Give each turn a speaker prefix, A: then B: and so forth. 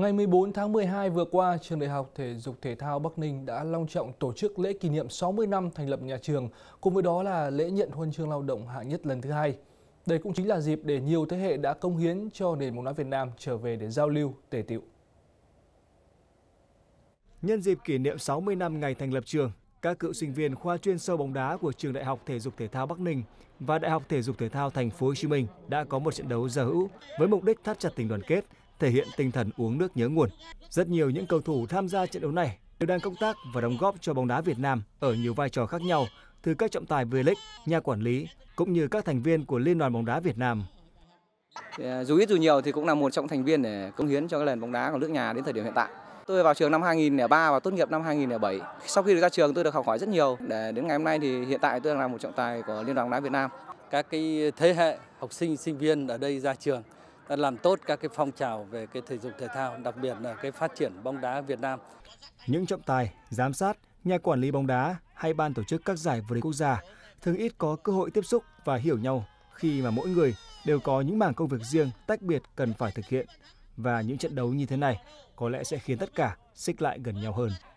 A: Ngày 14 tháng 12 vừa qua, Trường Đại học Thể dục Thể thao Bắc Ninh đã long trọng tổ chức lễ kỷ niệm 60 năm thành lập nhà trường, cùng với đó là lễ nhận huân chương lao động hạng nhất lần thứ hai. Đây cũng chính là dịp để nhiều thế hệ đã công hiến cho nền bóng đá Việt Nam trở về để giao lưu, tề
B: tiệu. Nhân dịp kỷ niệm 60 năm ngày thành lập trường, các cựu sinh viên khoa chuyên sâu bóng đá của trường Đại học Thể dục Thể thao Bắc Ninh và Đại học Thể dục Thể thao Thành phố Hồ Chí Minh đã có một trận đấu giao hữu với mục đích thắt chặt tình đoàn kết, thể hiện tinh thần uống nước nhớ nguồn. Rất nhiều những cầu thủ tham gia trận đấu này đều đang công tác và đóng góp cho bóng đá Việt Nam ở nhiều vai trò khác nhau, từ các trọng tài V-League, nhà quản lý cũng như các thành viên của Liên đoàn bóng đá Việt Nam.
C: À, dù ít dù nhiều thì cũng là một trong thành viên để cống hiến cho cái nền bóng đá của nước nhà đến thời điểm hiện tại. Tôi vào trường năm 2003 và tốt nghiệp năm 2007. Sau khi được ra trường tôi được học hỏi rất nhiều. Để đến ngày hôm nay thì hiện tại tôi đang là một trọng tài của Liên đoàn bóng đá Việt Nam. Các cái thế hệ học sinh sinh viên ở đây ra trường làm tốt các cái phong trào về cái thể dục thể
D: thao, đặc biệt là cái phát triển bóng đá Việt Nam.
B: Những trọng tài, giám sát, nhà quản lý bóng đá hay ban tổ chức các giải vô địch quốc gia thường ít có cơ hội tiếp xúc và hiểu nhau khi mà mỗi người đều có những mảng công việc riêng tách biệt cần phải thực hiện và những trận đấu như thế này có lẽ sẽ khiến tất cả xích lại gần nhau hơn.